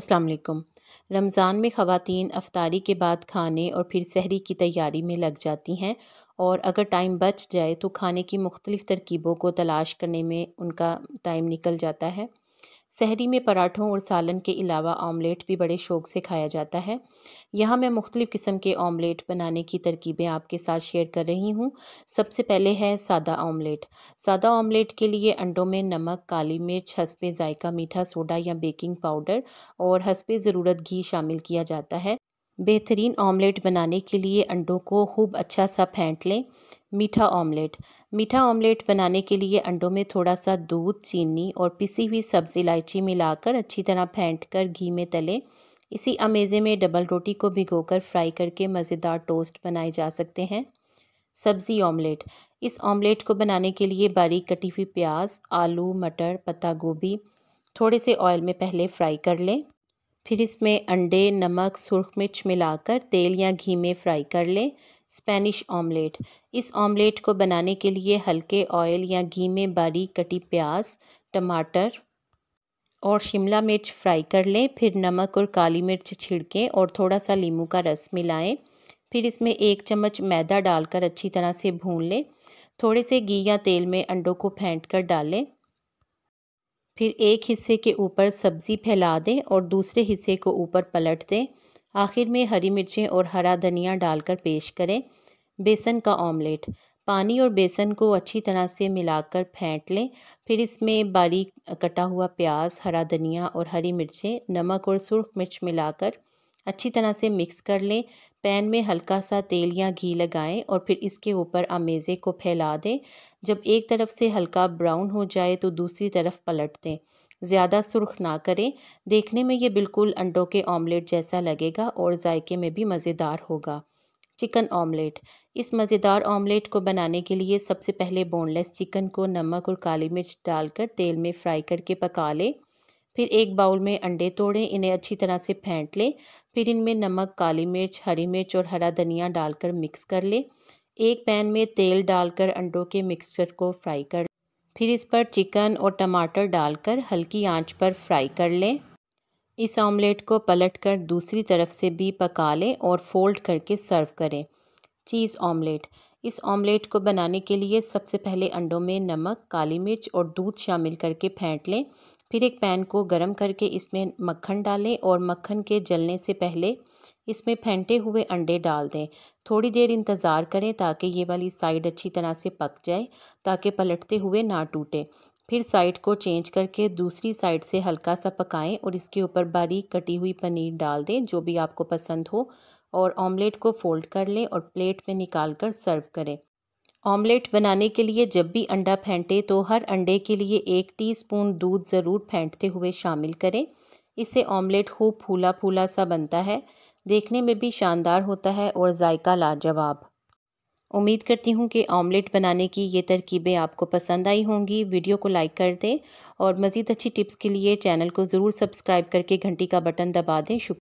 असलकम रमज़ान में ख़वान अफ्तारी के बाद खाने और फिर सहरी की तैयारी में लग जाती हैं और अगर टाइम बच जाए तो खाने की मुख्तलिफ़ तरकीबों को तलाश करने में उनका टाइम निकल जाता है शहरी में पराठों और सालन के अलावा ऑमलेट भी बड़े शौक़ से खाया जाता है यहाँ मैं मुख्तलिफ़ किस्म के ऑमलेट बनाने की तरकीबें आपके साथ शेयर कर रही हूँ सबसे पहले है सादा ऑमलेट सादा ऑमलेट के लिए अंडों में नमक काली मिर्च हंसपे जायका मीठा सोडा या बेकिंग पाउडर और हंसपे ज़रूरत घी शामिल किया जाता है बेहतरीन ऑमलेट बनाने के लिए अंडों को खूब अच्छा सा फेंट लें मीठा ऑमलेट मीठा ऑमलेट बनाने के लिए अंडों में थोड़ा सा दूध चीनी और पिसी हुई सब्ज़ी इलायची मिलाकर अच्छी तरह फेंट कर घी में तलें इसी अमेज़े में डबल रोटी को भिगोकर फ्राई करके मज़ेदार टोस्ट बनाए जा सकते हैं सब्ज़ी ऑमलेट इस ऑमलेट को बनाने के लिए बारीक कटी हुई प्याज आलू मटर पत्ता गोभी थोड़े से ऑयल में पहले फ्राई कर लें फिर इसमें अंडे नमक सुरख मिर्च मिलाकर तेल या घी में फ्राई कर लें स्पेनिश ऑमलेट इस ऑमलेट को बनाने के लिए हल्के ऑयल या घी में बारीक कटी प्याज टमाटर और शिमला मिर्च फ्राई कर लें फिर नमक और काली मिर्च छिड़कें और थोड़ा सा लीमू का रस मिलाएं फिर इसमें एक चम्मच मैदा डालकर अच्छी तरह से भून लें थोड़े से घी या तेल में अंडों को फेंट कर डालें फिर एक हिस्से के ऊपर सब्ज़ी फैला दें और दूसरे हिस्से को ऊपर पलट दें आखिर में हरी मिर्चें और हरा धनिया डालकर पेश करें बेसन का ऑमलेट पानी और बेसन को अच्छी तरह से मिलाकर फेंट लें फिर इसमें बारीक कटा हुआ प्याज हरा धनिया और हरी मिर्चें नमक और सुर्ख मिर्च मिलाकर अच्छी तरह से मिक्स कर लें पैन में हल्का सा तेल या घी लगाएं और फिर इसके ऊपर अमेज़े को फैला दें जब एक तरफ से हल्का ब्राउन हो जाए तो दूसरी तरफ पलट दें ज़्यादा सुर्ख ना करें देखने में ये बिल्कुल अंडों के ऑमलेट जैसा लगेगा और जायके में भी मज़ेदार होगा चिकन ऑमलेट इस मज़ेदार ऑमलेट को बनाने के लिए सबसे पहले बोनलेस चिकन को नमक और काली मिर्च डालकर तेल में फ्राई करके पका लें फिर एक बाउल में अंडे तोड़ें इन्हें अच्छी तरह से फेंट लें फिर इनमें नमक काली मिर्च हरी मिर्च और हरा धनिया डालकर मिक्स कर लें एक पैन में तेल डालकर अंडों के मिक्सचर को फ्राई कर फिर इस पर चिकन और टमाटर डालकर हल्की आंच पर फ्राई कर लें इस ऑमलेट को पलटकर दूसरी तरफ से भी पका लें और फोल्ड करके सर्व करें चीज़ ऑमलेट इस ऑमलेट को बनाने के लिए सबसे पहले अंडों में नमक काली मिर्च और दूध शामिल करके फेंट लें फिर एक पैन को गर्म करके इसमें मक्खन डालें और मक्खन के जलने से पहले इसमें फेंटे हुए अंडे डाल दें थोड़ी देर इंतज़ार करें ताकि ये वाली साइड अच्छी तरह से पक जाए ताकि पलटते हुए ना टूटे फिर साइड को चेंज करके दूसरी साइड से हल्का सा पकाएं और इसके ऊपर बारीक कटी हुई पनीर डाल दें जो भी आपको पसंद हो और ऑमलेट को फोल्ड कर लें और प्लेट में निकाल कर सर्व करें ऑमलेट बनाने के लिए जब भी अंडा फेंटें तो हर अंडे के लिए एक टीस्पून दूध ज़रूर फेंटते हुए शामिल करें इससे ऑमलेट खूब फूला फूला सा बनता है देखने में भी शानदार होता है और जायका लाजवाब उम्मीद करती हूँ कि ऑमलेट बनाने की ये तरकीबें आपको पसंद आई होंगी वीडियो को लाइक कर दें और मज़ीद अच्छी टिप्स के लिए चैनल को ज़रूर सब्सक्राइब करके घंटी का बटन दबा दें शुक्रिया